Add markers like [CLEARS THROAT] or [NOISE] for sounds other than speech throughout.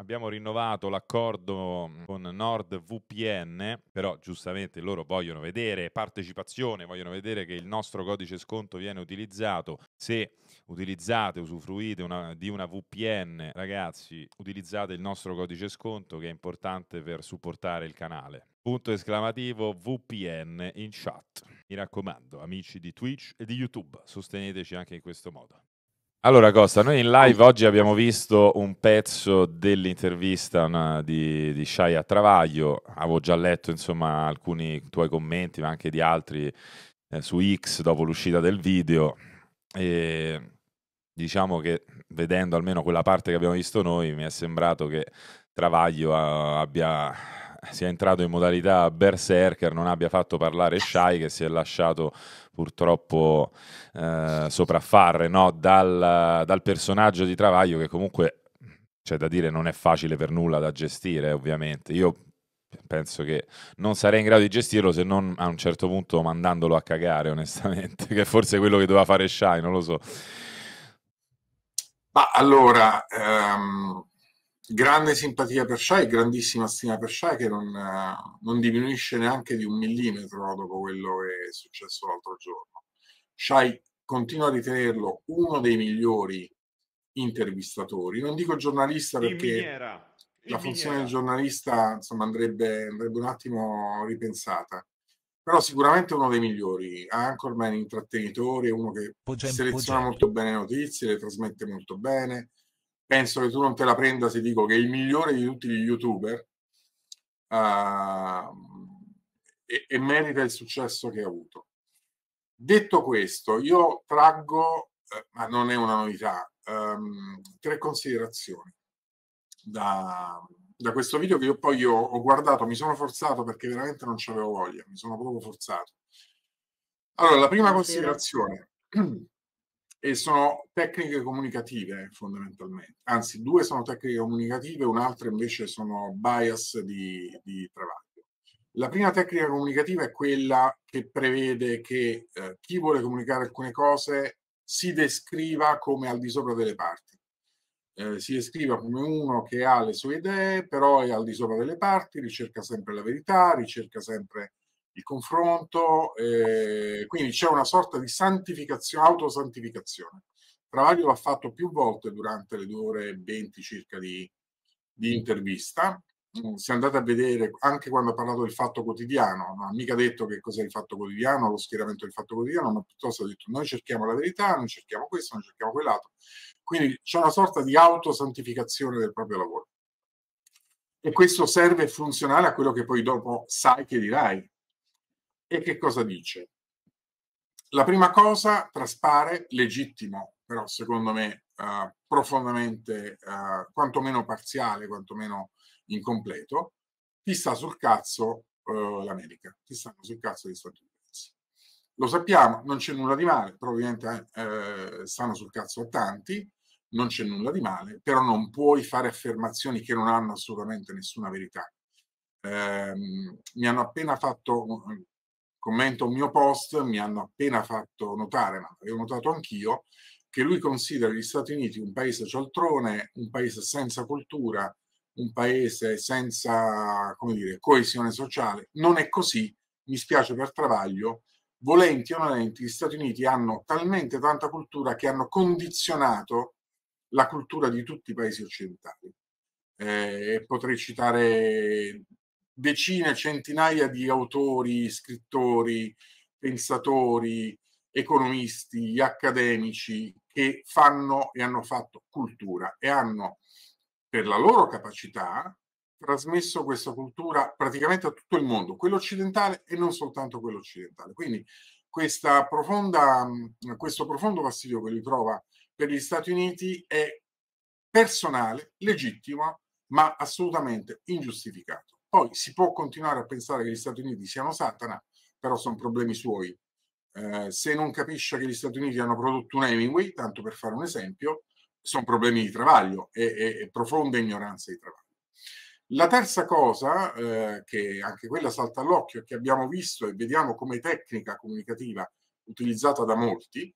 Abbiamo rinnovato l'accordo mm, con NordVPN, però giustamente loro vogliono vedere partecipazione, vogliono vedere che il nostro codice sconto viene utilizzato. Se utilizzate, usufruite una, di una VPN, ragazzi, utilizzate il nostro codice sconto che è importante per supportare il canale. Punto esclamativo VPN in chat. Mi raccomando, amici di Twitch e di YouTube, sosteneteci anche in questo modo. Allora Costa, noi in live oh. oggi abbiamo visto un pezzo dell'intervista una, di, di a Travaglio, avevo già letto insomma alcuni tuoi commenti ma anche di altri eh, su X dopo l'uscita del video e diciamo che vedendo almeno quella parte che abbiamo visto noi mi è sembrato che Travaglio a, abbia, sia entrato in modalità berserker, non abbia fatto parlare Shai che si è lasciato purtroppo eh, sopraffare no? dal, dal, personaggio di Travaglio che comunque c'è da dire non è facile per nulla da gestire ovviamente io penso che non sarei in grado di gestirlo se non a un certo punto mandandolo a cagare onestamente [LAUGHS] che è forse quello che doveva fare Shai non lo so ma allora um grande simpatia per Shai, grandissima stima per Shai che non, eh, non, diminuisce neanche di un millimetro dopo quello che è successo l'altro giorno. Shai continua a ritenerlo uno dei migliori intervistatori, non dico giornalista perché la funzione del giornalista insomma, andrebbe, andrebbe, un attimo ripensata. Però sicuramente uno dei migliori, Anchorman intrattenitore, uno che seleziona molto bene le notizie, le trasmette molto bene, penso che tu non te la prenda se dico che è il migliore di tutti gli youtuber uh, e, e, merita il successo che ha avuto. Detto questo, io traggo, eh, ma non è una novità, um, tre considerazioni da, da, questo video che io poi io ho guardato, mi sono forzato perché veramente non ci avevo voglia, mi sono proprio forzato. Allora, la prima considerazione [CLEARS THROAT] e sono tecniche comunicative fondamentalmente, anzi due sono tecniche comunicative, un'altra invece sono bias di, di travaglio. La prima tecnica comunicativa è quella che prevede che eh, chi vuole comunicare alcune cose si descriva come al di sopra delle parti. Eh, si descriva come uno che ha le sue idee, però è al di sopra delle parti, ricerca sempre la verità, ricerca sempre il confronto, eh, quindi c'è una sorta di santificazione, autosantificazione. Travaglio l'ha fatto più volte durante le due ore e venti circa di, di intervista. Mm, se andate a vedere, anche quando ha parlato del fatto quotidiano, non ha mica detto che cos'è il fatto quotidiano, lo schieramento del fatto quotidiano, ma piuttosto ha detto noi cerchiamo la verità, non cerchiamo questo, non cerchiamo quell'altro. Quindi c'è una sorta di autosantificazione del proprio lavoro. E questo serve funzionale a quello che poi dopo sai che dirai, e che cosa dice? La prima cosa traspare legittimo, però secondo me eh, profondamente, eh, quantomeno parziale, quantomeno incompleto, ti sta sul cazzo eh, l'America, ti stanno sul cazzo gli Stati Uniti. Lo sappiamo, non c'è nulla di male, probabilmente eh, stanno sul cazzo a tanti, non c'è nulla di male, però non puoi fare affermazioni che non hanno assolutamente nessuna verità. Ehm, mi hanno appena fatto, commenta un mio post, mi hanno appena fatto notare, ma l'avevo notato anch'io, che lui considera gli Stati Uniti un paese cialtrone, un paese senza cultura, un paese senza come dire, coesione sociale. Non è così, mi spiace per Travaglio, volenti o nolenti, gli Stati Uniti hanno talmente tanta cultura che hanno condizionato la cultura di tutti i paesi occidentali. Eh, potrei citare decine, centinaia di autori, scrittori, pensatori, economisti, accademici che fanno e hanno fatto cultura e hanno per la loro capacità trasmesso questa cultura praticamente a tutto il mondo, quello occidentale e non soltanto quello occidentale. Quindi profonda, questo profondo fastidio che trova per gli Stati Uniti è personale, legittimo, ma assolutamente ingiustificato. Poi si può continuare a pensare che gli Stati Uniti siano Satana, però sono problemi suoi. Eh, se non capisce che gli Stati Uniti hanno prodotto un Hemingway, tanto per fare un esempio, sono problemi di travaglio e, e, e profonda ignoranza di travaglio. La terza cosa, eh, che anche quella salta all'occhio, che abbiamo visto e vediamo come tecnica comunicativa utilizzata da molti,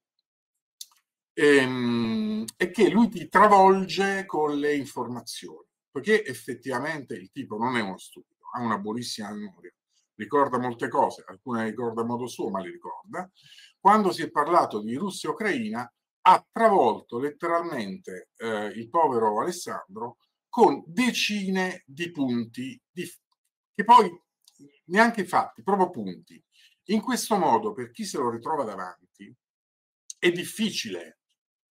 ehm, è che lui ti travolge con le informazioni perché effettivamente il tipo non è uno stupido, ha una buonissima memoria, ricorda molte cose, alcune ricorda a modo suo, ma le ricorda. Quando si è parlato di Russia-Ucraina, e ha travolto letteralmente eh, il povero Alessandro con decine di punti, di, che poi neanche fatti, proprio punti. In questo modo, per chi se lo ritrova davanti, è difficile,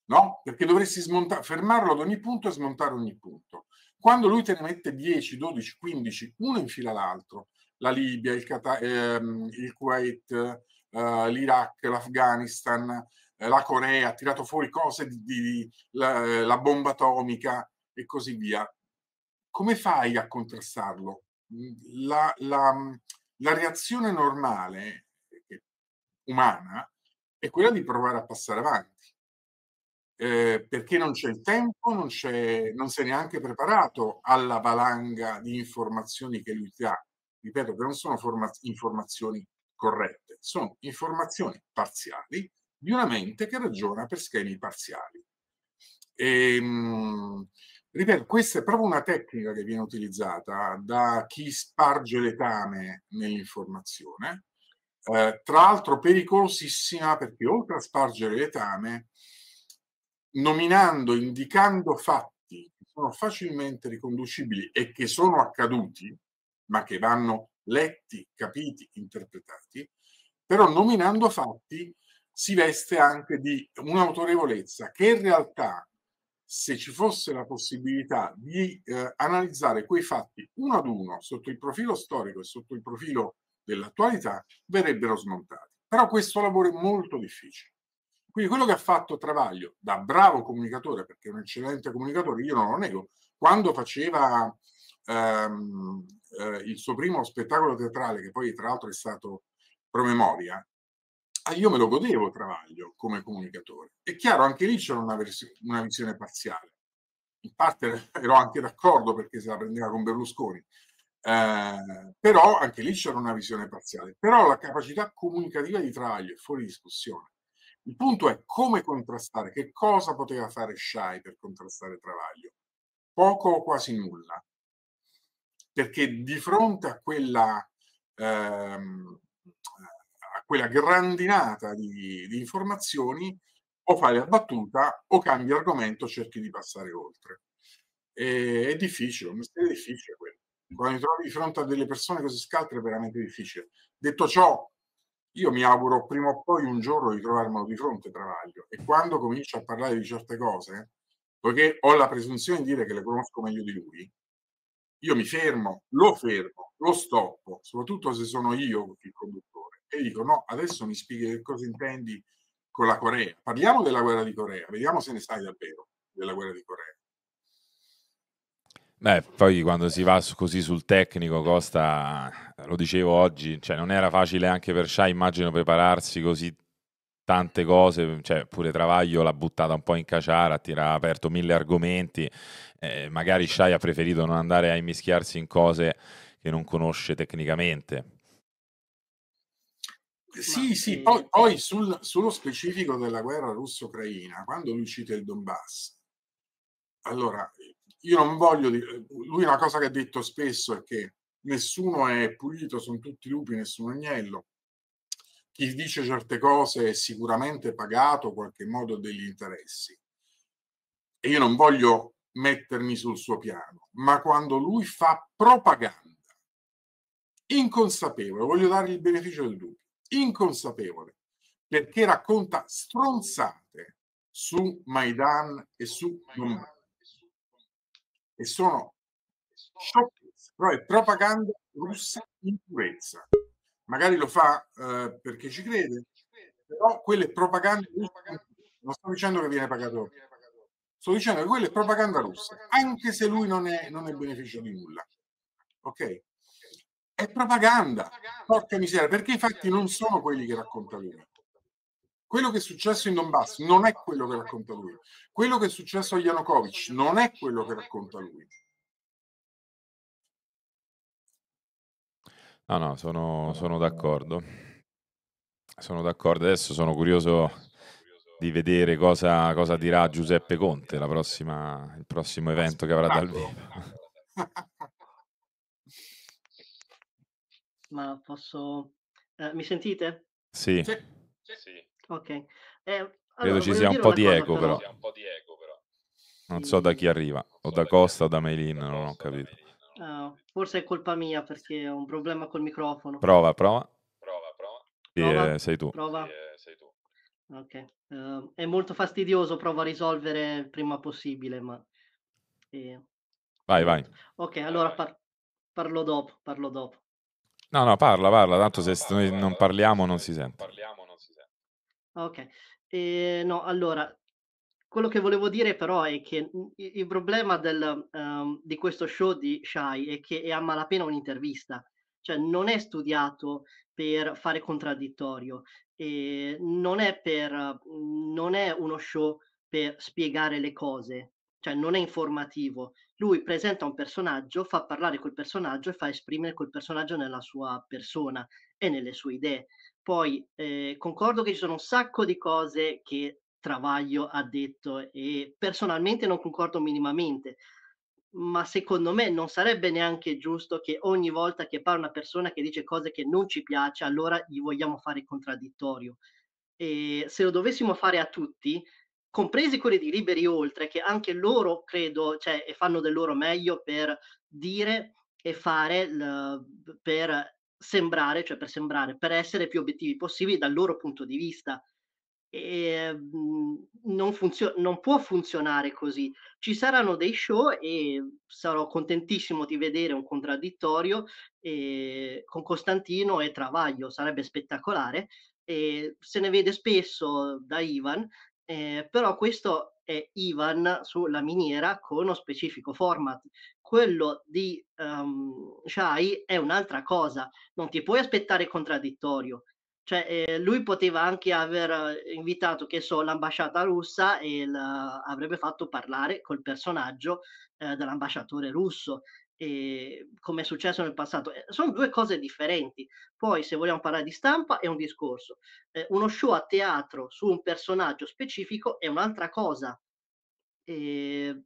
no? Perché dovresti smonta- fermarlo ad ogni punto e smontare ogni punto. Quando lui te ne mette 10, 12, 15, uno infila l'altro, la Libia, il, Cata- ehm, il Kuwait, eh, l'Iraq, l'Afghanistan, eh, la Corea, ha tirato fuori cose di, di la, eh, la bomba atomica e così via. Come fai a contrastarlo? Mm, la, la, la, reazione normale umana è quella di provare a passare avanti eh, perché non c'è il tempo, non, c'è, non sei neanche preparato alla valanga di informazioni che lui ti ha. Ripeto che non sono forma- informazioni corrette, sono informazioni parziali di una mente che ragiona per schemi parziali. E, ehm, mh, ripeto, questa è proprio una tecnica che viene utilizzata da chi sparge letame nell'informazione, eh, tra l'altro pericolosissima perché oltre a spargere letame, nominando, indicando fatti che sono facilmente riconducibili e che sono accaduti, ma che vanno letti, capiti, interpretati, però nominando fatti si veste anche di un'autorevolezza che in realtà se ci fosse la possibilità di eh, analizzare quei fatti uno ad uno sotto il profilo storico e sotto il profilo dell'attualità, verrebbero smontati. Però questo lavoro è molto difficile. Quindi quello che ha fatto Travaglio, da bravo comunicatore, perché è un eccellente comunicatore, io non lo nego, quando faceva ehm, eh, il suo primo spettacolo teatrale, che poi tra l'altro è stato Promemoria, ah, io me lo godevo Travaglio come comunicatore. È chiaro, anche lì c'era una, versione, una visione parziale. In parte [LAUGHS] ero anche d'accordo perché se la prendeva con Berlusconi, eh, però anche lì c'era una visione parziale. Però la capacità comunicativa di Travaglio è fuori discussione il punto è come contrastare, che cosa poteva fare Shai per contrastare Travaglio? Poco o quasi nulla, perché di fronte a quella, ehm, a quella grandinata di, di informazioni o fai la battuta o cambi argomento, cerchi di passare oltre. E, è difficile, è un mestiere difficile quello. Quando ti trovi di fronte a delle persone così scaltre è veramente difficile. Detto ciò, io mi auguro prima o poi un giorno di trovarmelo di fronte Travaglio e quando comincio a parlare di certe cose, poiché ho la presunzione di dire che le conosco meglio di lui, io mi fermo, lo fermo, lo stoppo, soprattutto se sono io il conduttore, e dico no, adesso mi spieghi che cosa intendi con la Corea. Parliamo della guerra di Corea, vediamo se ne sai davvero della guerra di Corea. Beh, poi quando si va così sul tecnico, Costa, lo dicevo oggi, cioè non era facile anche per Scià, immagino, prepararsi così tante cose, cioè pure Travaglio l'ha buttata un po' in caciara, ha aperto mille argomenti, eh, magari Sciai ha preferito non andare a immischiarsi in cose che non conosce tecnicamente. Sì, Ma... sì, poi, poi sul, sullo specifico della guerra russo-ucraina, quando lui cita il Donbass, allora io non voglio dire, eh, lui una cosa che ha detto spesso è che nessuno è pulito, sono tutti lupi, nessun agnello. Chi dice certe cose è sicuramente pagato in qualche modo degli interessi. E io non voglio mettermi sul suo piano, ma quando lui fa propaganda inconsapevole, voglio dargli il beneficio del dubbio, inconsapevole, perché racconta stronzate su Maidan e su Donbass e sono sciocchezze, però è propaganda russa in purezza. Magari lo fa eh, perché ci crede, però quella è propaganda russa. Non sto dicendo che viene pagato, sto dicendo che quella è propaganda russa, anche se lui non è, non è beneficio di nulla. Ok? È propaganda, porca miseria, perché i fatti non sono quelli che racconta lui quello che è successo in Donbass non è quello che racconta lui. Quello che è successo a Yanukovych non è quello che racconta lui. No, no, sono, sono d'accordo. Sono d'accordo. Adesso sono curioso di vedere cosa, cosa dirà Giuseppe Conte la prossima, il prossimo evento che avrà dal vivo. [LAUGHS] Ma posso... Eh, mi sentite? Sì. sì. sì. Ok. Eh, allora, Credo ci sia un po' di eco, però. però. Non so da chi arriva, o da Costa o da Melin, non ho capito. Uh, forse è colpa mia perché ho un problema col microfono. Prova, prova. Prova, prova. Sì, prova. Eh, sei tu. Prova. Sì, eh, sei tu. Ok. Uh, è molto fastidioso, provo a risolvere il prima possibile, ma... Eh. Vai, vai. Ok, allora Par- parlo dopo, parlo dopo. No, no, parla, parla, tanto se parla, noi parla, non parliamo non si sente. Parliamo Ok, eh, no, allora, quello che volevo dire però è che mhmm, il, il problema del, um, di questo show di Shai è che è a malapena un'intervista, cioè non è studiato per fare contraddittorio, e ehm, non, è per, mhmm, non è uno show per spiegare le cose, cioè non è informativo. Lui presenta un personaggio, fa parlare quel personaggio e fa esprimere quel personaggio nella sua persona e nelle sue idee. Poi eh, concordo che ci sono un sacco di cose che Travaglio ha detto e personalmente non concordo minimamente, ma secondo me non sarebbe neanche giusto che ogni volta che parla una persona che dice cose che non ci piace, allora gli vogliamo fare contraddittorio. E se lo dovessimo fare a tutti, compresi quelli di Liberi Oltre, che anche loro credo, cioè, fanno del loro meglio per dire e fare l- per sembrare, cioè per sembrare, per essere più obiettivi possibili dal loro punto di vista. E, ehm, mh, non, funzio- non può funzionare così. Ci saranno dei show e sarò contentissimo di vedere un contraddittorio eh, con Costantino e Travaglio, sarebbe spettacolare. Eh, se ne vede spesso da Ivan, eh, però questo è Ivan sulla miniera con uno specifico format quello di um, Shai è un'altra cosa, non ti puoi aspettare contraddittorio. Cioè, eh, lui poteva anche aver invitato, che so, l'ambasciata russa e la, avrebbe fatto parlare col personaggio eh, dell'ambasciatore russo, eh, come è successo nel passato. Eh, sono due cose differenti. Poi, se vogliamo parlare di stampa, è un discorso. Eh, uno show a teatro su un personaggio specifico è un'altra cosa. Eh,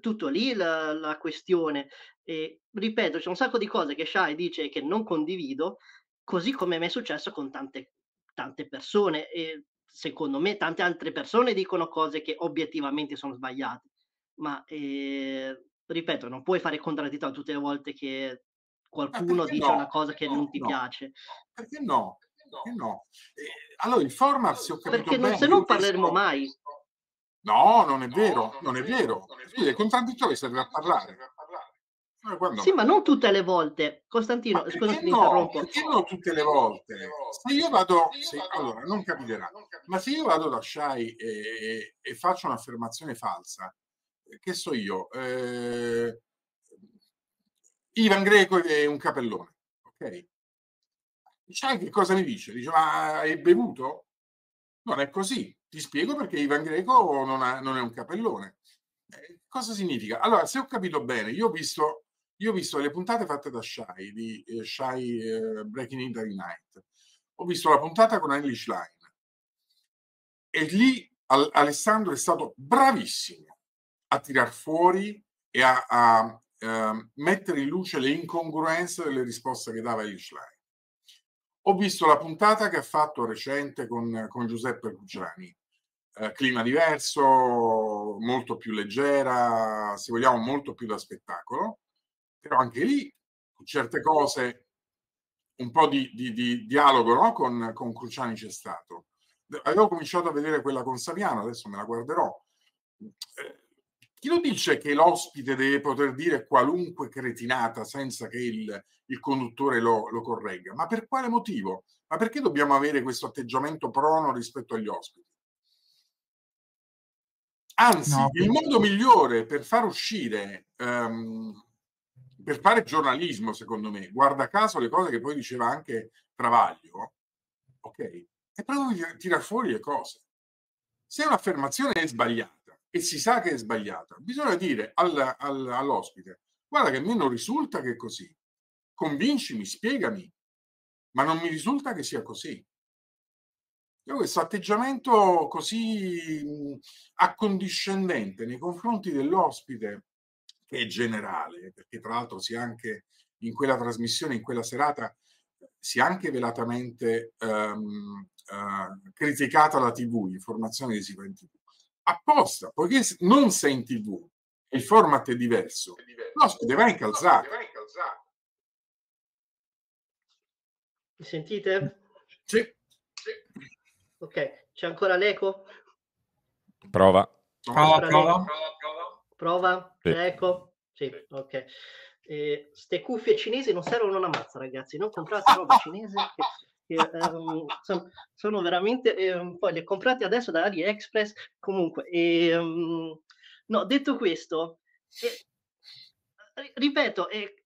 tutto lì la, la questione. E, ripeto, c'è un sacco di cose che Shai dice che non condivido, così come mi è successo con tante, tante persone. E secondo me tante altre persone dicono cose che obiettivamente sono sbagliate. Ma eh, ripeto, non puoi fare contraddittorio tutte le volte che qualcuno ah, dice no, una cosa che no, non ti no. piace. Perché no? Perché no? Eh, allora, il formarsi, ho capito Perché non, bene, se non parleremo questo... mai. No, non è vero, non, è vero, è vero. Sì, è contraddittorio serve a parlare. Quando... Sì, ma non tutte le volte, Costantino. scusa, mi no, interrompo. Perché no, tutte le volte? Se io vado, se, allora non capiterà, ma se io vado da Shai e, e faccio un'affermazione falsa, eh, che so io, eh, Ivan Greco è un capellone, ok? Shai che cosa mi dice? Dice, ma è bevuto? Non è così. Ti spiego perché Ivan Greco non, ha, non è un capellone. Eh, cosa significa? Allora, se ho capito bene, io ho visto, io ho visto le puntate fatte da Shai, di eh, Shai eh, Breaking in the Night. Ho visto la puntata con Eilish Line. E lì al, Alessandro è stato bravissimo a tirar fuori e a, a ehm, mettere in luce le incongruenze delle risposte che dava Eilish Line ho visto la puntata che ha fatto recente con, con Giuseppe Ruggiani. Eh, clima diverso, molto più leggera, se vogliamo molto più da spettacolo, però anche lì certe cose, un po' di, di, di dialogo no? con, con Cruciani c'è stato. Avevo cominciato a vedere quella con Saviano, adesso me la guarderò. Eh, chi lo dice che l'ospite deve poter dire qualunque cretinata senza che il, il conduttore lo, lo, corregga? Ma per quale motivo? Ma perché dobbiamo avere questo atteggiamento prono rispetto agli ospiti? Anzi, no, il modo migliore per far uscire, um, per fare giornalismo, secondo me, guarda caso le cose che poi diceva anche Travaglio, ok? È proprio tirare fuori le cose. Se un'affermazione è sbagliata, e si sa che è sbagliata, bisogna dire alla, alla, all'ospite, guarda che a me non risulta che è così, convincimi, spiegami, ma non mi risulta che sia così. Io questo atteggiamento così accondiscendente nei confronti dell'ospite, che è generale, eh, perché tra l'altro si è anche in quella trasmissione, in quella serata, si è anche velatamente um, uh, criticata la TV, informazioni che si fa in TV apposta, poiché non sei in tv, il format è diverso, no, in incalzare. Mi sentite? Sì. sì. Ok, c'è ancora l'eco? Prova. Prova, prova, prova. Prova, sì. l'eco? Sì, ok. Eh, ste cuffie cinesi non servono una mazza, ragazzi. Non comprate roba cinese. Che che um, ehm, sono, sono, veramente, um, poi le comprate adesso da AliExpress, comunque, e, um, no, detto questo, eh, ripeto, eh,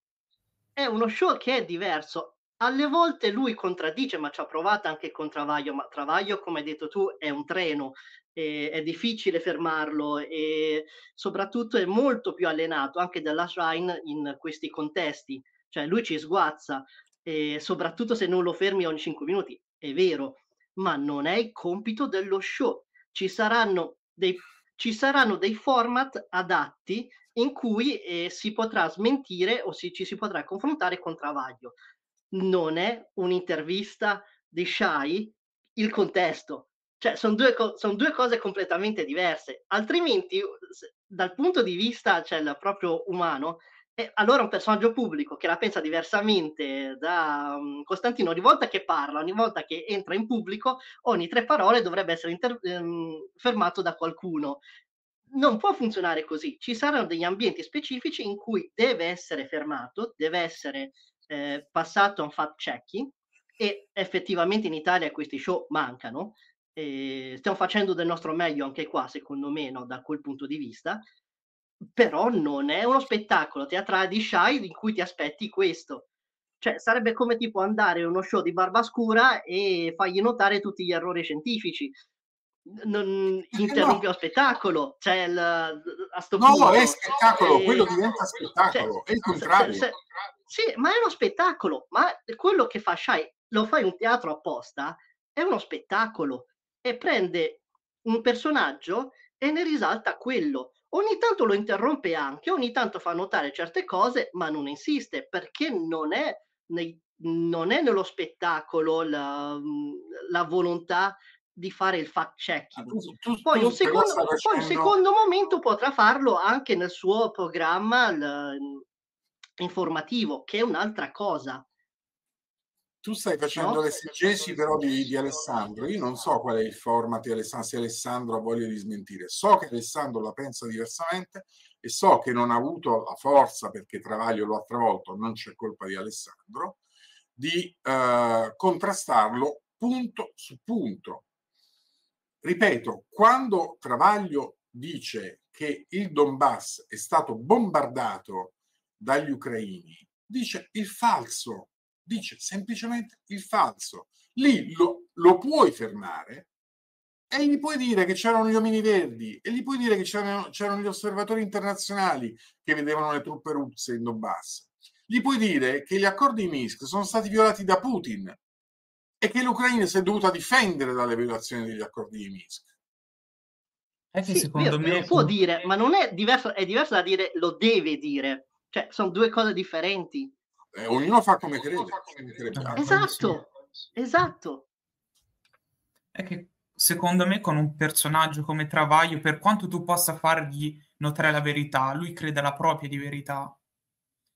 è uno show che è diverso, alle volte lui contraddice, ma ci ha provato anche con Travaglio, ma Travaglio, come hai detto tu, è un treno, è difficile fermarlo e soprattutto è molto più allenato anche dalla Shrine in questi contesti, cioè lui ci sguazza e soprattutto se non lo fermi ogni 5 minuti, è vero, ma non è il compito dello show. Ci saranno dei, ci saranno dei format adatti in cui eh, si potrà smentire o si, ci si potrà confrontare con Travaglio. Non è un'intervista di Shai il contesto. Cioè, sono due, co- son due cose completamente diverse. Altrimenti, dal punto di vista cioè, proprio umano, e allora un personaggio pubblico che la pensa diversamente da um, Costantino, ogni volta che parla, ogni volta che entra in pubblico, ogni tre parole dovrebbe essere inter- ehm, fermato da qualcuno. Non può funzionare così, ci saranno degli ambienti specifici in cui deve essere fermato, deve essere eh, passato a un fact checking e effettivamente in Italia questi show mancano, eh, stiamo facendo del nostro meglio anche qua, secondo me, no, da quel punto di vista, però non è uno spettacolo teatrale di Shai in cui ti aspetti questo. Cioè, sarebbe come tipo andare a uno show di Barba Scura e fargli notare tutti gli errori scientifici. Non eh, interrompi lo no. spettacolo, cioè il, a sto punto, no, è spettacolo, e... quello diventa cioè, spettacolo, cioè, è il contrario. Se, se, sì, ma è uno spettacolo, ma quello che fa Shai, lo fai in un teatro apposta, è uno spettacolo e prende un personaggio e ne risalta quello Ogni tanto lo interrompe anche, ogni tanto fa notare certe cose, ma non insiste perché non è, nei, non è nello spettacolo la, la volontà di fare il fact checking. Ah, poi, un poi un secondo momento potrà farlo anche nel suo programma l, informativo, che è un'altra cosa. Tu stai facendo no, l'esegesi però di, di, Alessandro. Io non so qual è il format di Alessandro, se Alessandro ha voglia di smentire. So che Alessandro la pensa diversamente e so che non ha avuto la forza, perché Travaglio lo ha travolto, non c'è colpa di Alessandro, di eh, contrastarlo punto su punto. Ripeto, quando Travaglio dice che il Donbass è stato bombardato dagli ucraini, dice il falso dice semplicemente il falso. Lì lo, lo puoi fermare e gli puoi dire che c'erano gli omini verdi e gli puoi dire che c'erano, c'erano gli osservatori internazionali che vedevano le truppe russe in Donbass. Gli puoi dire che gli accordi Minsk sono stati violati da Putin e che l'Ucraina si è dovuta difendere dalle violazioni degli accordi di Minsk. Eh sì, secondo me... Lo può dire, ma non è diverso, è diverso da dire lo deve dire. Cioè, sono due cose differenti eh, ognuno fa come crede. Fa come crede. Esatto, esatto. È che secondo me con un personaggio come Travaglio, per quanto tu possa fargli notare la verità, lui crede alla propria di verità.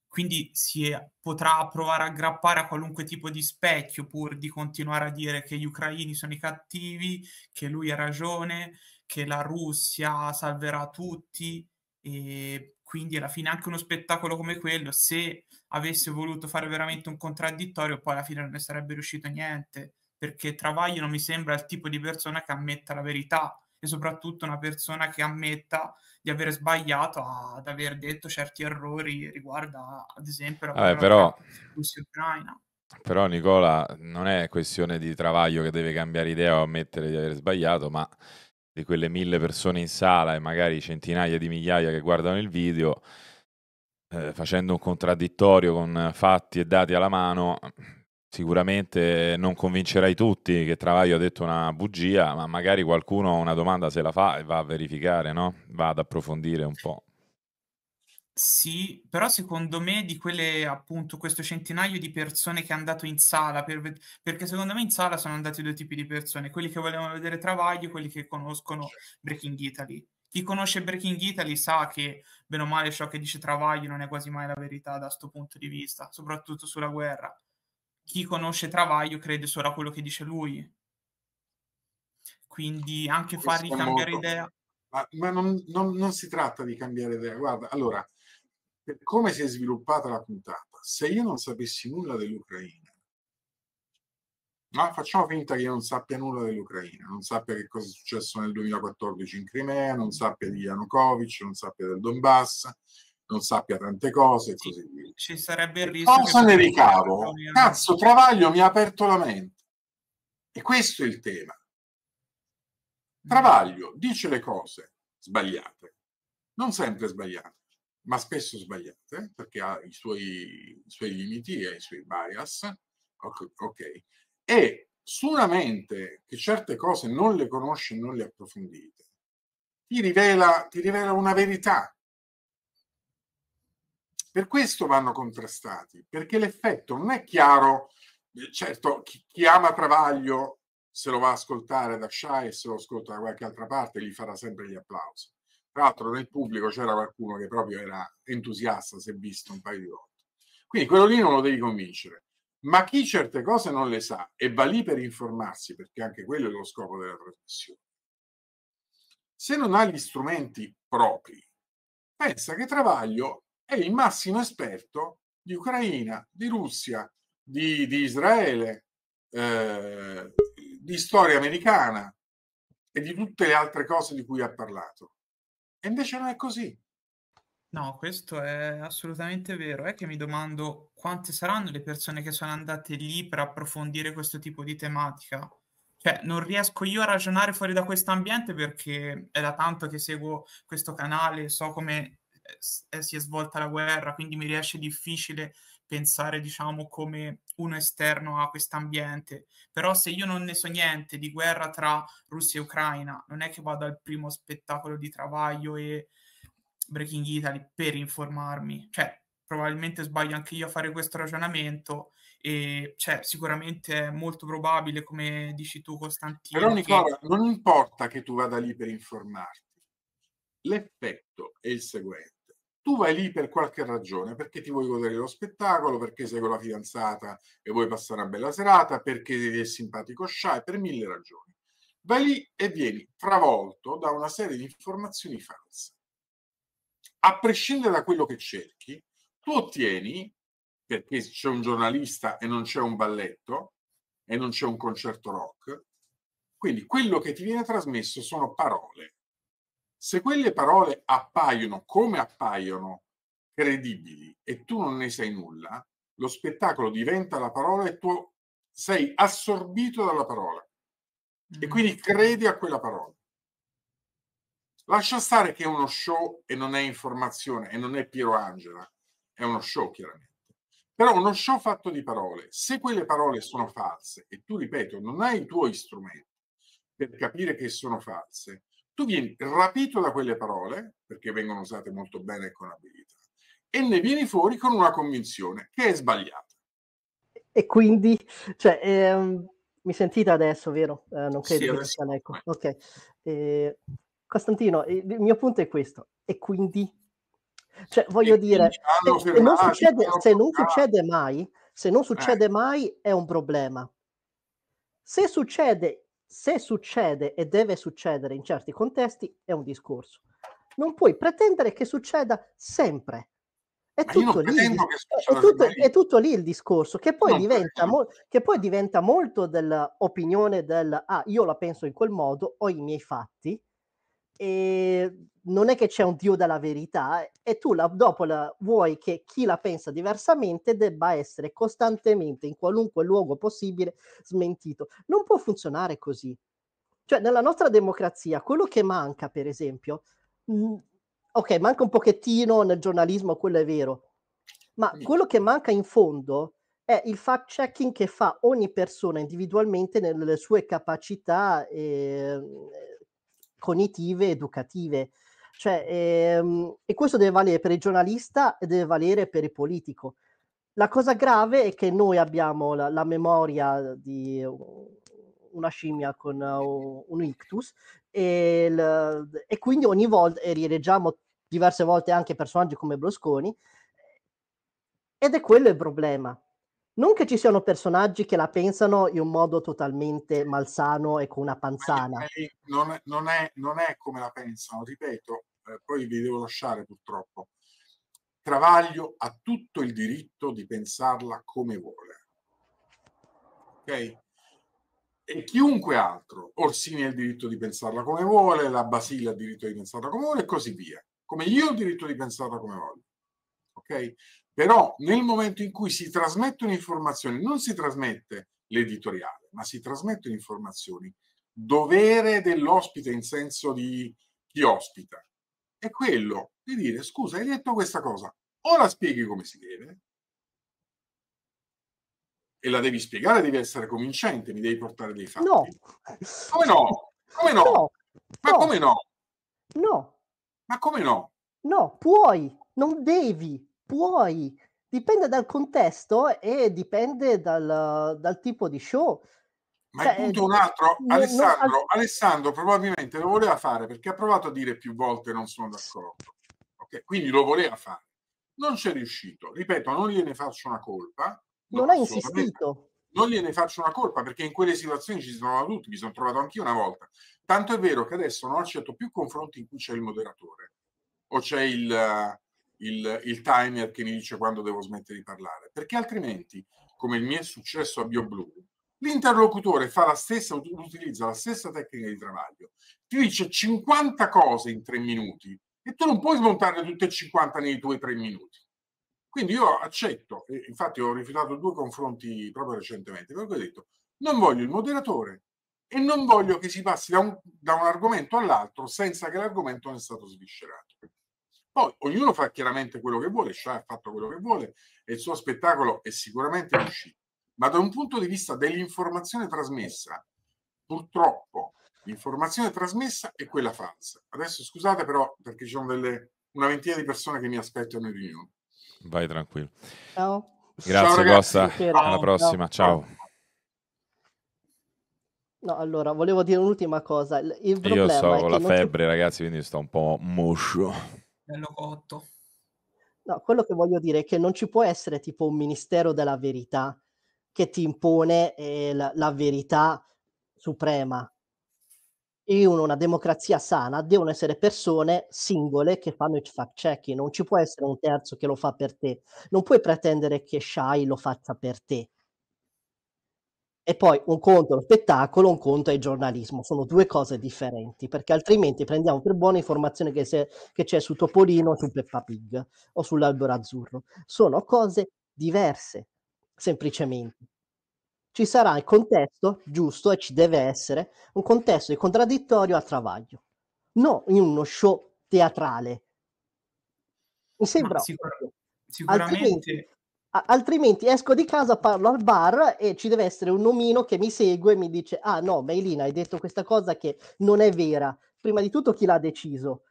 Quindi si potrà provare a aggrappare a qualunque tipo di specchio pur di continuare a dire che gli ucraini sono i cattivi, che lui ha ragione, che la Russia salverà tutti. E quindi alla fine anche uno spettacolo come quello, se avesse voluto fare veramente un contraddittorio, poi alla fine non ne sarebbe riuscito niente, perché Travaglio non mi sembra il tipo di persona che ammetta la verità e soprattutto una persona che ammetta di aver sbagliato ad aver detto certi errori riguardo a, ad esempio la Russia Ucraina. Però Nicola non è questione di Travaglio che deve cambiare idea o ammettere di aver sbagliato, ma di quelle mille persone in sala e magari centinaia di migliaia che guardano il video, eh, facendo un contraddittorio con fatti e dati alla mano, sicuramente non convincerai tutti che Travaglio ha detto una bugia, ma magari qualcuno ha una domanda se la fa e va a verificare, no? va ad approfondire un po'. Sì, però secondo me di quelle appunto questo centinaio di persone che è andato in sala, per, perché secondo me in sala sono andati due tipi di persone, quelli che volevano vedere Travaglio e quelli che conoscono Breaking Italy. Chi conosce Breaking Italy sa che, bene o male, ciò che dice Travaglio non è quasi mai la verità da questo punto di vista, soprattutto sulla guerra. Chi conosce Travaglio crede solo a quello che dice lui. Quindi anche fargli cambiare idea. Ma, ma non, non, non si tratta di cambiare idea. Guarda, allora, per come si è sviluppata la puntata, se io non sapessi nulla dell'Ucraina, ma facciamo finta che io non sappia nulla dell'Ucraina, non sappia che cosa è successo nel 2014 in Crimea, non sappia di Yanukovych, non sappia del Donbass, non sappia tante cose e così via. Ci sarebbe il rischio. Cosa ne ricavo? Cazzo, Travaglio mi ha aperto la mente. E questo è il tema. Mm. Travaglio dice le cose sbagliate, non sempre sbagliate ma spesso sbagliate, perché ha i suoi, i suoi limiti e i suoi bias. okay. E su una mente che certe cose non le conosce, non le approfondite, ti rivela, ti rivela una verità. Per questo vanno contrastati, perché l'effetto non è chiaro. Eh, certo, chi, chi ama Travaglio se lo va a ascoltare da Shy e se lo ascolta da qualche altra parte gli farà sempre gli applausi. Tra l'altro nel pubblico c'era qualcuno che proprio era entusiasta, si è visto un paio di volte. Quindi quello lì non lo devi convincere. Ma chi certe cose non le sa e va lì per informarsi, perché anche quello è lo scopo della trasmissione, se non ha gli strumenti propri, pensa che Travaglio è il massimo esperto di Ucraina, di Russia, di, di Israele, eh, di storia americana e di tutte le altre cose di cui ha parlato. E invece non è così. No, questo è assolutamente vero. È che mi domando quante saranno le persone che sono andate lì per approfondire questo tipo di tematica. Cioè, non riesco io a ragionare fuori da questo ambiente perché è da tanto che seguo questo canale, so come eh, eh, si è svolta la guerra, quindi mi riesce difficile pensare diciamo come uno esterno a questo ambiente però se io non ne so niente di guerra tra Russia e Ucraina non è che vado al primo spettacolo di Travaglio e Breaking Italy per informarmi cioè probabilmente sbaglio anche io a fare questo ragionamento e cioè, sicuramente è molto probabile come dici tu Costantino però Nicola che... non importa che tu vada lì per informarti l'effetto è il seguente tu vai lì per qualche ragione, perché ti vuoi godere lo spettacolo, perché sei con la fidanzata e vuoi passare una bella serata, perché ti è simpatico Shy, per mille ragioni. Vai lì e vieni travolto da una serie di informazioni false. A prescindere da quello che cerchi, tu ottieni, perché c'è un giornalista e non c'è un balletto e non c'è un concerto rock, quindi quello che ti viene trasmesso sono parole se quelle parole appaiono come appaiono credibili e tu non ne sai nulla, lo spettacolo diventa la parola e tu sei assorbito dalla parola e quindi credi a quella parola. Lascia stare che è uno show e non è informazione e non è Piero Angela, è uno show chiaramente. Però uno show fatto di parole, se quelle parole sono false e tu, ripeto, non hai i tuoi strumenti per capire che sono false, tu vieni rapito da quelle parole, perché vengono usate molto bene e con abilità, e ne vieni fuori con una convinzione che è sbagliata. E quindi, cioè, ehm, mi sentite adesso, vero? Eh, non credo sì, che sia, ecco. Ok. Eh, Costantino, il mio punto è questo. E quindi, cioè, voglio e dire, se, fermati, non succede, se, non succede, mai, se non succede eh. mai è un problema. Se succede se succede e deve succedere in certi contesti è un discorso. Non puoi pretendere che succeda sempre. È tutto, lì, è, tutto, è tutto, lì, il discorso, che poi, diventa, mo- che poi diventa molto dell'opinione del ah, io la penso in quel modo, ho i miei fatti, e ehm, non è che c'è un dio della verità e tu la, dopo la, vuoi che chi la pensa diversamente debba essere costantemente in qualunque luogo possibile smentito. Non può funzionare così. Cioè nella nostra democrazia quello che manca, per esempio, mh, mm, ok, manca un pochettino nel giornalismo, quello è vero, ma quello che manca in fondo è il fact checking che fa ogni persona individualmente nelle sue capacità. E, ehm, cognitive educative. Cioè, ehm, e questo deve valere per il giornalista e deve valere per il politico. La cosa grave è che noi abbiamo la, la memoria di una scimmia con uh, un ictus e, il, e, quindi ogni volta, e rileggiamo diverse volte anche personaggi come Brosconi, ed è quello il problema. Non che ci siano personaggi che la pensano in un modo totalmente malsano e con una panzana. Non è, non è, non è come la pensano, ripeto, eh, poi vi devo lasciare purtroppo. Travaglio ha tutto il diritto di pensarla come vuole. Ok? E chiunque altro, Orsini ha il diritto di pensarla come vuole, la Basile ha il diritto di pensarla come vuole e così via. Come io ho il diritto di pensarla come voglio. Ok? Però nel momento in cui si trasmettono informazioni, non si trasmette l'editoriale, ma si trasmettono informazioni. Dovere dell'ospite in senso di chi ospita è quello di dire scusa, hai detto questa cosa, o la spieghi come si deve, e la devi spiegare, devi essere convincente, mi devi portare dei fatti. No. Come no? Come no? no. Ma no. come no? No. Ma come no? No, puoi, non devi puoi, dipende dal contesto e dipende dal, dal tipo di show. Ma cioè, il punto è eh, un altro, no, Alessandro, no, Alessandro probabilmente lo voleva fare perché ha provato a dire più volte non sono d'accordo, okay? quindi lo voleva fare, non c'è riuscito, ripeto, non gliene faccio una colpa. Non ha insistito. Non gliene faccio una colpa perché in quelle situazioni ci sono trovano tutti, mi sono trovato anch'io una volta. Tanto è vero che adesso non accetto più confronti in cui c'è il moderatore o c'è il, il, il, timer che mi dice quando devo smettere di parlare, perché altrimenti, come mi è successo a BioBlue, l'interlocutore fa la stessa, utilizza la stessa tecnica di travaglio, ti dice 50 cose in tre minuti e tu non puoi smontarle tutte e 50 nei tuoi tre minuti. Quindi io accetto, infatti ho rifiutato due confronti proprio recentemente, perché ho detto non voglio il moderatore e non voglio che si passi da un, da un argomento all'altro senza che l'argomento ne sia stato sviscerato. Poi ognuno fa chiaramente quello che vuole, Shah ha fatto quello che vuole e il suo spettacolo è sicuramente riuscito. Ma da un punto di vista dell'informazione trasmessa, purtroppo l'informazione trasmessa è quella falsa. Adesso scusate però perché ci sono delle, una ventina di persone che mi aspettano in riunione. Vai tranquillo. Ciao. Grazie Ciao, Costa, Buonasera. alla prossima. Ciao. Ciao. No, allora, volevo dire un'ultima cosa. Il problema Io so, ho la febbre, ti... ragazzi, quindi sto un po' moscio. Bello cotto. No, quello che voglio dire è che non ci può essere tipo un ministero della verità che ti impone eh, la, la verità suprema. In una democrazia sana devono essere persone singole che fanno il fact checking, non ci può essere un terzo che lo fa per te. Non puoi pretendere che Shai lo faccia per te. E poi un conto è lo spettacolo, un conto è il giornalismo, sono due cose differenti, perché altrimenti prendiamo per buona informazione che, se, che c'è su Topolino, su Peppa Pig o sull'albero azzurro. Sono cose diverse, semplicemente. Ci sarà il contesto giusto e ci deve essere un contesto di contraddittorio a travaglio, non in uno show teatrale. Mi sembra... Sicur- sicuramente altrimenti esco di casa, parlo al bar e ci deve essere un omino che mi segue e mi dice: Ah no, Mailina, hai detto questa cosa che non è vera. Prima di tutto, chi l'ha deciso?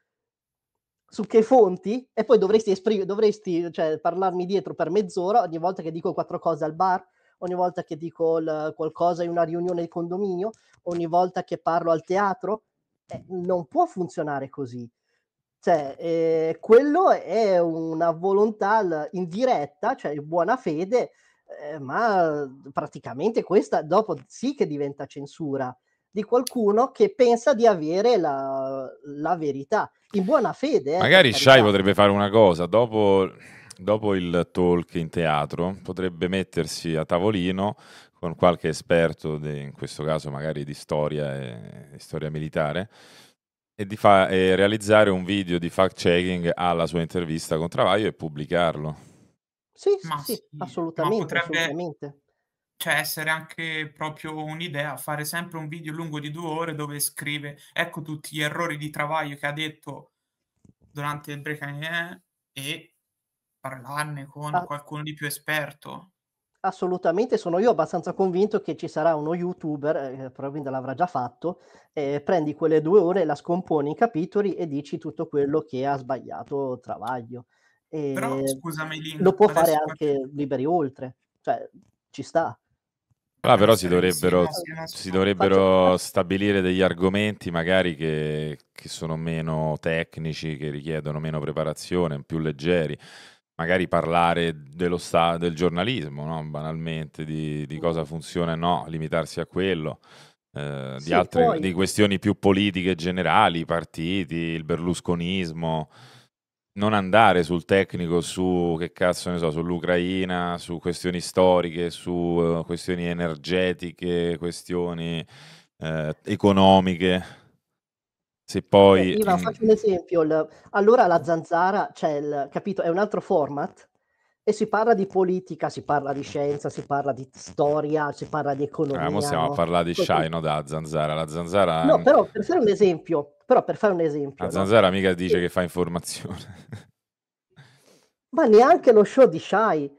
Su che fonti? E poi dovresti, esprim- dovresti cioè, parlarmi dietro per mezz'ora ogni volta che dico quattro cose al bar, ogni volta che dico l- qualcosa in una riunione di condominio, ogni volta che parlo al teatro. Eh, non può funzionare così. Cioè, eh, quello è una volontà indiretta, cioè buona fede, eh, ma praticamente questa dopo sì che diventa censura di qualcuno che pensa di avere la, la verità, in buona fede. Eh, Magari Shai potrebbe fare una cosa, dopo, dopo il talk in teatro potrebbe mettersi a tavolino con qualche esperto, di, in questo caso magari di storia e di storia militare, e di fa- e realizzare un video di fact-checking alla sua intervista con Travaglio e pubblicarlo. Sì, ma sì, sì, assolutamente, ma potrebbe, assolutamente. Cioè essere anche proprio un'idea, fare sempre un video lungo di due ore dove scrive ecco tutti gli errori di Travaglio che ha detto durante il break eh, e parlarne con ah. qualcuno di più esperto. Assolutamente, sono io abbastanza convinto che ci sarà uno youtuber, eh, probabilmente l'avrà già fatto, eh, prendi quelle due ore, la scomponi in capitoli e dici tutto quello che ha sbagliato Travaglio. E Però, scusami, Link, lo può fare anche faccio... Liberi Oltre, cioè ci sta. Ah, però si dovrebbero, si dovrebbero stabilire degli argomenti magari che, che, sono meno tecnici, che richiedono meno preparazione, più leggeri magari parlare dello sta- del giornalismo, no? banalmente, di, di, mm. cosa funziona e no, limitarsi a quello, eh, sì, di altre poi... di questioni più politiche generali, i partiti, il berlusconismo, non andare sul tecnico, su che cazzo ne so, sull'Ucraina, su questioni storiche, su uh, questioni energetiche, questioni eh, economiche se poi... Eh, Ivan, mm. faccio un esempio. Il, allora la zanzara, c'è il, capito, è un altro format e si parla di politica, si parla di scienza, si parla di storia, si parla di economia. Eh, stiamo no? a parlare di Shai, no? Da zanzara. La zanzara... No, però per fare un esempio, però per fare un esempio... La zanzara no? mica dice sì. che fa informazione. Ma neanche lo show di Shai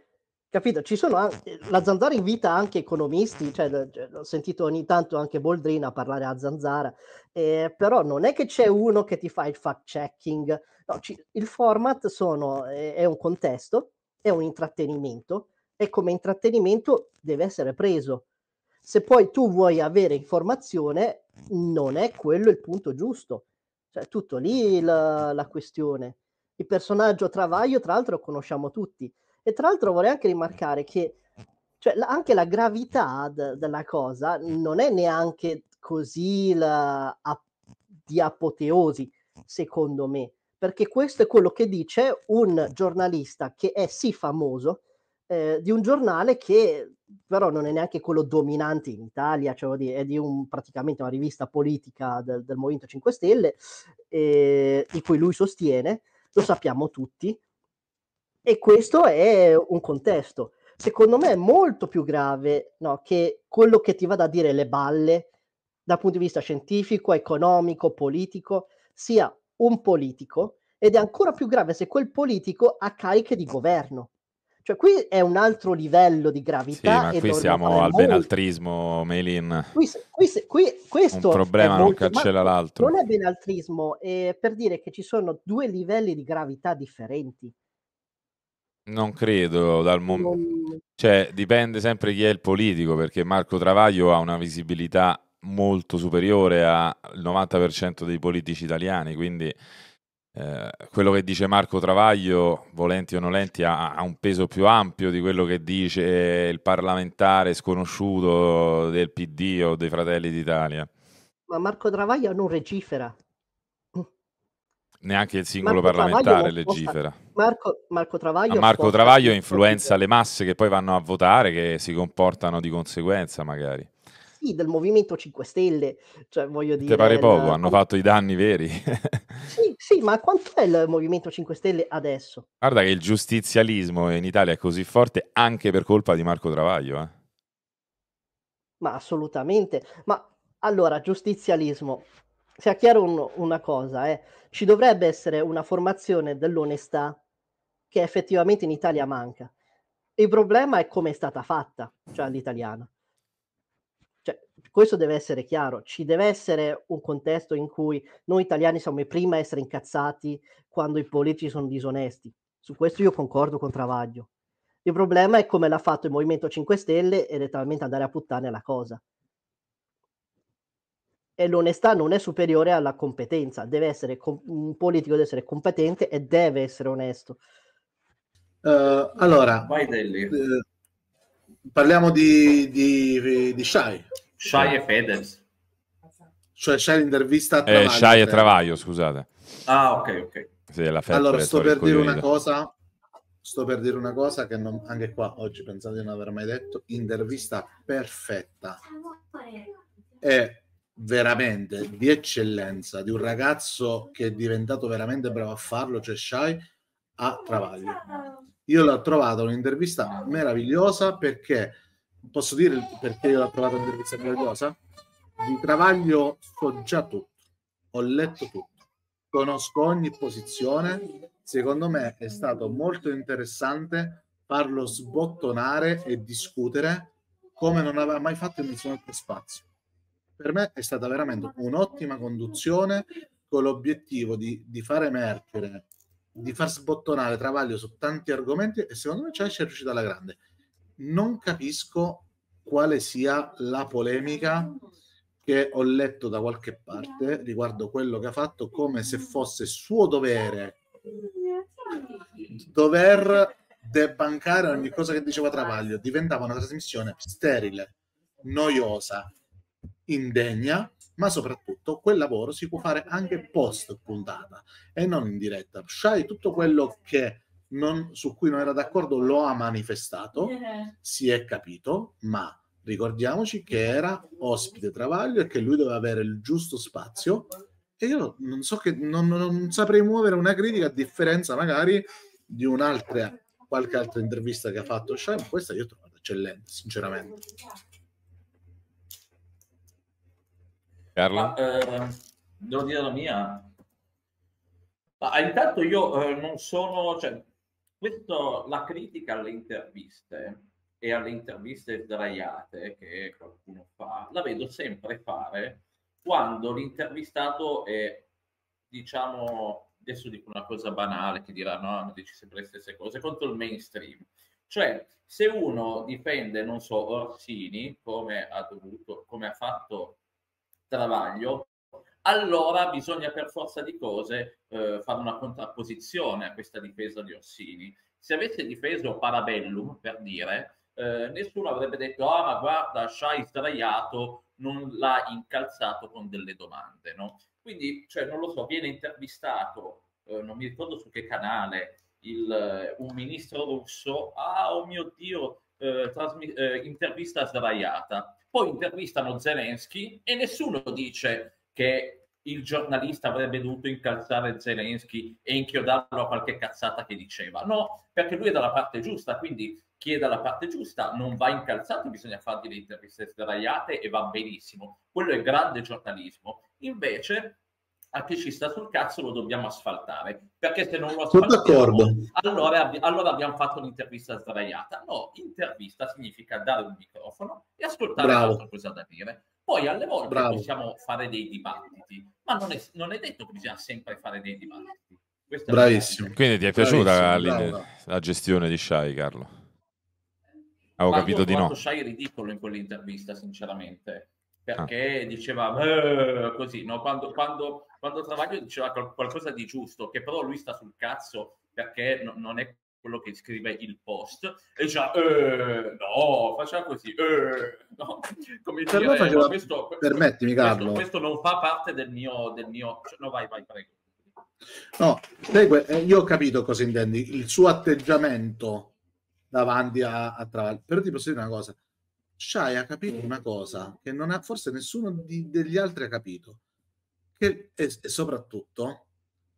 Capito? Ci sono anche, la Zanzara invita anche economisti, cioè, cioè ho sentito ogni tanto anche Boldrina parlare a Zanzara, eh, però non è che c'è uno che ti fa il fact-checking, no, ci, il format sono, è, è un contesto, è un intrattenimento e come intrattenimento deve essere preso. Se poi tu vuoi avere informazione, non è quello il punto giusto. Cioè, tutto lì la, la questione. Il personaggio Travaglio, tra l'altro, lo conosciamo tutti e tra l'altro vorrei anche rimarcare che cioè, la, anche la gravità d- della cosa non è neanche così la, a, di apoteosi, secondo me, perché questo è quello che dice un giornalista che è sì famoso, eh, di un giornale che però non è neanche quello dominante in Italia, cioè dire, è di un, praticamente una rivista politica del, del Movimento 5 Stelle, eh, di cui lui sostiene, lo sappiamo tutti, e questo è un contesto. Secondo me è molto più grave no, che quello che ti va da dire le balle dal punto di vista scientifico, economico, politico, sia un politico ed è ancora più grave se quel politico ha cariche di governo. Cioè qui è un altro livello di gravità. Sì, ma qui siamo al benaltrismo, Melin. Qui, qui, qui, questo un problema non molto, cancella l'altro. Non è benaltrismo, è per dire che ci sono due livelli di gravità differenti. Non credo, dal mom- cioè dipende sempre chi è il politico, perché Marco Travaglio ha una visibilità molto superiore al 90% dei politici italiani, quindi eh, quello che dice Marco Travaglio, volenti o nolenti, ha, ha un peso più ampio di quello che dice il parlamentare sconosciuto del PD o dei Fratelli d'Italia. Ma Marco Travaglio non recifera, neanche il singolo Marco parlamentare legifera. Marco, Marco Travaglio, Marco Travaglio influenza le masse che poi vanno a votare, che si comportano di conseguenza magari. Sì, del Movimento 5 Stelle, cioè voglio dire... Te pare poco, la... hanno fatto i danni veri. sì, sì, ma quanto è il Movimento 5 Stelle adesso? Guarda che il giustizialismo in Italia è così forte anche per colpa di Marco Travaglio, eh? Ma assolutamente, ma allora, giustizialismo, sia chiaro un, una cosa, eh ci dovrebbe essere una formazione dell'onestà che effettivamente in Italia manca. Il problema è come è stata fatta, cioè all'italiana. Cioè, questo deve essere chiaro, ci deve essere un contesto in cui noi italiani siamo i primi a essere incazzati quando i politici sono disonesti. Su questo io concordo con Travaglio. Il problema è come l'ha fatto il Movimento 5 Stelle e letteralmente andare a puttane la cosa e l'onestà non è superiore alla competenza. Deve essere com- un politico deve essere competente e deve essere onesto. Uh, allora, Vai, eh, parliamo di, di, di Shai. Shai e Fedez. Cioè Shai l'intervista a Eh, Shai e eh. Travaglio, scusate. Ah, ok, ok. Sì, allora, sto per dire una cosa sto per dire una cosa che non, anche qua oggi pensate di non aver mai detto intervista perfetta è veramente di eccellenza di un ragazzo che è diventato veramente bravo a farlo, cioè Shai, a oh, Travaglio. Io l'ho trovata un'intervista meravigliosa perché posso dire perché io l'ho trovata un'intervista meravigliosa? Di Travaglio so già tutto, ho letto tutto, conosco ogni posizione. Secondo me è stato molto interessante farlo sbottonare e discutere come non aveva mai fatto in nessun altro spazio per me è stata veramente un'ottima conduzione con l'obiettivo di, di far emergere, di far sbottonare Travaglio su tanti argomenti e secondo me Cesci è riuscita alla grande. Non capisco quale sia la polemica che ho letto da qualche parte riguardo quello che ha fatto come se fosse suo dovere dover debancare ogni cosa che diceva Travaglio diventava una trasmissione sterile, noiosa, indegna, ma soprattutto quel lavoro si può fare anche post puntata e non in diretta. Shai tutto quello che non, su cui non era d'accordo lo ha manifestato, eh. si è capito, ma ricordiamoci che era ospite Travaglio e che lui doveva avere il giusto spazio e io non so che non, non saprei muovere una critica a differenza magari di un'altra qualche altra intervista che ha fatto Shai, ma questa io ho trovato eccellente, sinceramente. Carlo? Eh, devo dire la mia. Ma ah, intanto io eh, non sono... Cioè, questo, la critica alle interviste e alle interviste sdraiate che qualcuno fa, la vedo sempre fare quando l'intervistato è, diciamo, adesso dico una cosa banale che dirà no, dici sempre le stesse cose, contro il mainstream. Cioè, se uno difende, non so, Orsini, come ha dovuto, come ha fatto Travaglio, allora bisogna per forza di cose eh, fare una contrapposizione a questa difesa di Orsini. Se avesse difeso Parabellum, per dire, eh, nessuno avrebbe detto ah ma guarda, Shai sdraiato non l'ha incalzato con delle domande, no? Quindi, cioè, non lo so, viene intervistato, eh, non mi ricordo su che canale, il, eh, un ministro russo, ah, oh mio Dio, eh, trasmi- eh, intervista sdraiata poi intervistano Zelensky e nessuno dice che il giornalista avrebbe dovuto incalzare Zelensky e inchiodarlo a qualche cazzata che diceva. No, perché lui è dalla parte giusta, quindi chi è dalla parte giusta non va incalzato, bisogna fargli le interviste sdraiate e va benissimo. Quello è grande giornalismo. Invece a chi ci sta sul cazzo lo dobbiamo asfaltare, perché se non lo asfaltiamo allora, abbi- allora, abbiamo fatto un'intervista sdraiata. No, intervista significa dare un microfono e ascoltare l'altro cosa da dire. Poi alle volte Bravo. possiamo fare dei dibattiti, ma non è, non è, detto che bisogna sempre fare dei dibattiti. Questa Bravissimo. Quindi ti è piaciuta la, gestione di Shai, Carlo? Avevo ma capito di no. Shai ridicolo in quell'intervista, sinceramente. Ah. perché ah. diceva così, no? quando, quando, quando Travaglio diceva qualcosa di giusto, che però lui sta sul cazzo perché no, non è quello che scrive il post e diceva eh, no, faceva così eh", no. come per dire, faceva... questo, permettimi Carlo questo, questo, non fa parte del mio, del mio... Cioè, no vai vai prego no, eh, io ho capito cosa intendi il suo atteggiamento davanti a, a Travaglio però ti posso dire una cosa Shai ha capito una cosa che non ha, forse nessuno di, degli altri ha capito, che, e, e, soprattutto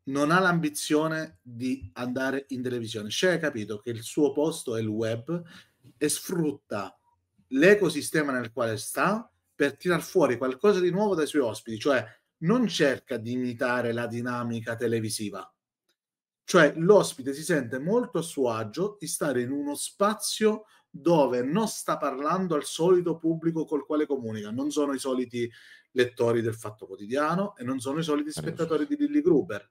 non ha l'ambizione di andare in televisione. Shai ha capito che il suo posto è il web e sfrutta l'ecosistema nel quale sta per tirar fuori qualcosa di nuovo dai suoi ospiti, cioè non cerca di imitare la dinamica televisiva. Cioè l'ospite si sente molto a suo agio di stare in uno spazio dove non sta parlando al solito pubblico col quale comunica, non sono i soliti lettori del Fatto Quotidiano e non sono i soliti spettatori di Lilly Gruber.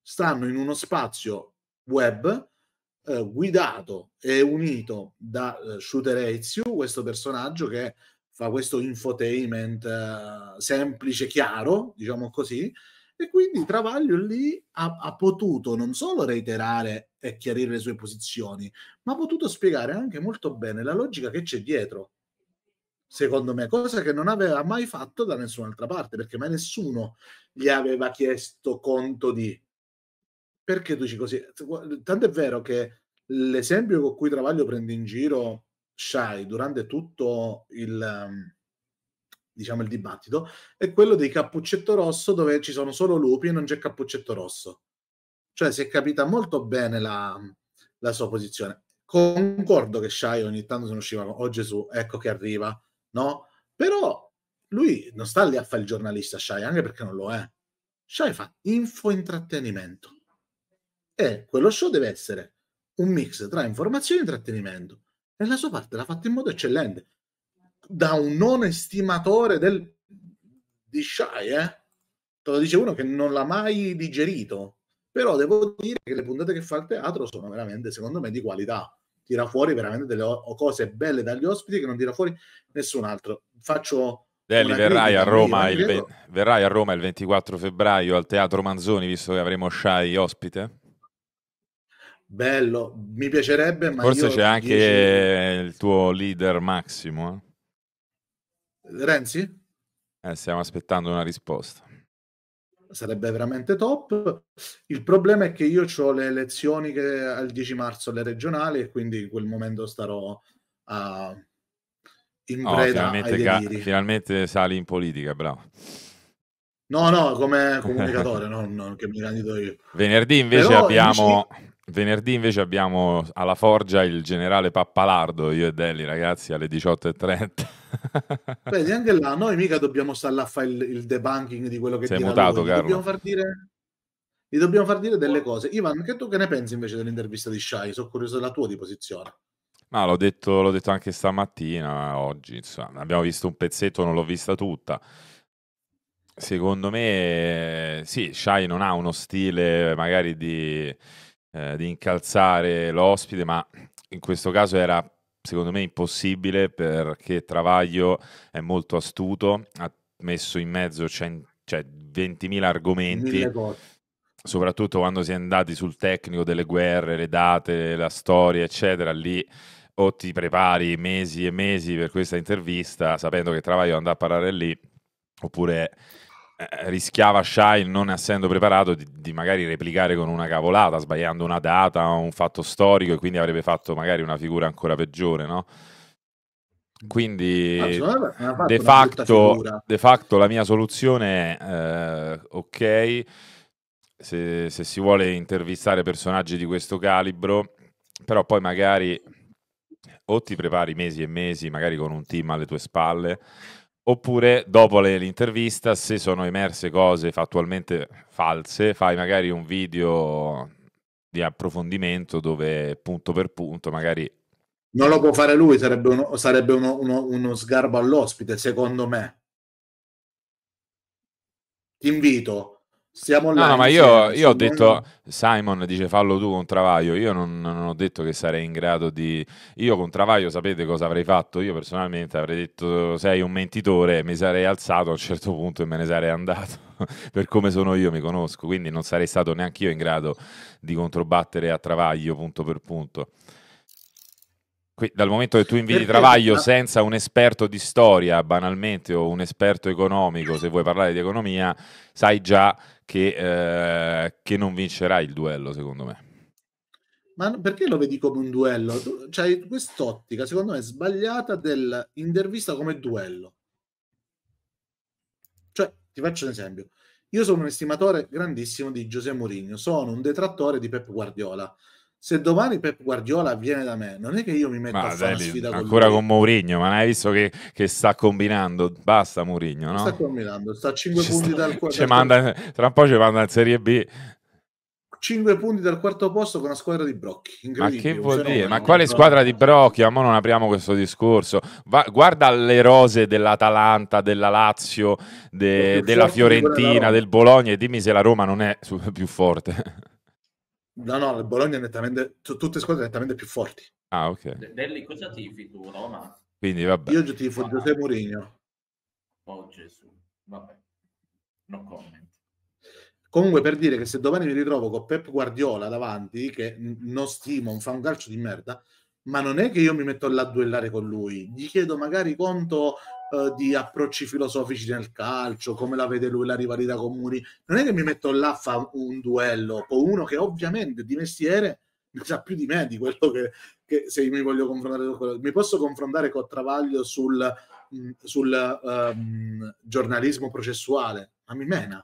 Stanno in uno spazio web eh, guidato e unito da eh, Shooter Ezio, questo personaggio che fa questo infotainment eh, semplice, chiaro, diciamo così, e quindi Travaglio lì ha, ha, potuto non solo reiterare e chiarire le sue posizioni, ma ha potuto spiegare anche molto bene la logica che c'è dietro. Secondo me, cosa che non aveva mai fatto da nessun'altra parte, perché mai nessuno gli aveva chiesto conto di perché tu dici così. Tanto è vero che l'esempio con cui Travaglio prende in giro Shai durante tutto il. Um, diciamo, il dibattito, è quello dei cappuccetto rosso dove ci sono solo lupi e non c'è cappuccetto rosso. Cioè si è capita molto bene la, la sua posizione. Concordo che Shai ogni tanto se ne usciva con, oh Gesù, ecco che arriva, no? Però lui non sta lì a fare il giornalista Shai, anche perché non lo è. Shai fa info-intrattenimento. E quello show deve essere un mix tra informazione e intrattenimento. E la sua parte l'ha fatta in modo eccellente da un non estimatore del, di Shy, eh? Te lo dice uno che non l'ha mai digerito. Però devo dire che le puntate che fa il teatro sono veramente, secondo me, di qualità. Tira fuori veramente delle o- cose belle dagli ospiti che non tira fuori nessun altro. Faccio Deli, eh, verrai a, eh, Roma il ve- verrai a Roma il 24 febbraio al Teatro Manzoni, visto che avremo Shai ospite? Bello, mi piacerebbe, ma Forse c'è anche dieci... il tuo leader Massimo. Eh? Renzi? Eh, stiamo aspettando una risposta. Sarebbe veramente top. Il problema è che io ho le elezioni che al 10 marzo, le regionali, e quindi in quel momento starò a... in no, oh, Breda finalmente, ca- finalmente sali in politica, bravo. No, no, come [LAUGHS] comunicatore, non, non che mi candido io. Venerdì invece Però, abbiamo... Venerdì invece abbiamo alla Forgia il generale Pappalardo, io e Delli ragazzi alle 18.30. Vedi, anche là noi mica dobbiamo stare là a fare il, il, debunking di quello che Sei mutato, lui. Gli dobbiamo, far dire, gli dobbiamo far dire delle cose. Ivan, che tu che ne pensi invece dell'intervista di Shai? Sono curioso della tua di posizione. Ma l'ho detto, l'ho detto anche stamattina, oggi, insomma, abbiamo visto un pezzetto, non l'ho vista tutta. Secondo me, sì, Shai non ha uno stile magari di, eh, di incalzare l'ospite, ma in questo caso era secondo me impossibile perché Travaglio è molto astuto, ha messo in mezzo cent- cioè 20.000 argomenti. Soprattutto quando si è andati sul tecnico delle guerre, le date, la storia, eccetera, lì o ti prepari mesi e mesi per questa intervista sapendo che Travaglio andrà a parlare lì, oppure eh, rischiava Shai, non essendo preparato, di, di, magari replicare con una cavolata, sbagliando una data, un fatto storico, e quindi avrebbe fatto magari una figura ancora peggiore, no? Quindi de facto, de facto, la mia soluzione è eh, ok, se, se, si vuole intervistare personaggi di questo calibro, però poi magari o ti prepari mesi e mesi, magari con un team alle tue spalle, Oppure dopo l'intervista, se sono emerse cose fattualmente false, fai magari un video di approfondimento dove punto per punto magari... Non lo può fare lui, sarebbe uno, sarebbe uno, uno, uno sgarbo all'ospite, secondo me. Ti invito siamo là. No, no ma io, io ho detto, Simon dice fallo tu con Travaglio, io non, non, ho detto che sarei in grado di... Io con Travaglio sapete cosa avrei fatto? Io personalmente avrei detto sei un mentitore, mi sarei alzato a un certo punto e me ne sarei andato. [LAUGHS] per come sono io mi conosco, quindi non sarei stato neanche io in grado di controbattere a Travaglio punto per punto dal momento che tu invidi Travaglio senza un esperto di storia, banalmente, o un esperto economico, se vuoi parlare di economia, sai già che, eh, che non vincerà il duello, secondo me. Ma perché lo vedi come un duello? Tu, cioè, quest'ottica, secondo me, sbagliata dell'intervista come duello. Cioè, ti faccio un esempio. Io sono un estimatore grandissimo di Giuseppe Mourinho, sono un detrattore di Pep Guardiola se domani Pep Guardiola viene da me, non è che io mi metto ma a fare la sfida ancora lui. con Mourinho, ma non hai visto che, che, sta combinando? Basta Mourinho, no? Sta combinando, sta a 5 ci punti sta, dal [LAUGHS] quarto. Manda, tra un po' ci manda in Serie B. 5 punti dal quarto posto con la squadra di Brocchi. Ma che vuol dire? Ma quale squadra di Brocchi? Ah, ma non apriamo questo discorso. Va, guarda le rose dell'Atalanta, della Lazio, de, della Fiorentina, del Bologna e dimmi se la Roma non è più forte. No, no, il Bologna è nettamente, tutte le squadre nettamente più forti. Ah, ok. De- Delli, cosa tifi tu, Roma? Quindi, vabbè. Io tifo vabbè. Ah. Giuseppe Mourinho. Oh Gesù, vabbè. No comment. Comunque per dire che se domani mi ritrovo con Pep Guardiola davanti, che non stimo, fa un calcio di merda, ma non è che io mi metto là a duellare con lui, gli chiedo magari conto eh, di approcci filosofici nel calcio, come la vede lui la rivalità con Muri. Non è che mi metto là a fare un duello con uno che ovviamente di mestiere ne sa più di me di quello che, che se mi voglio confrontare con quello. Mi posso confrontare con Travaglio sul, mm, sul um, giornalismo processuale, ma mi mena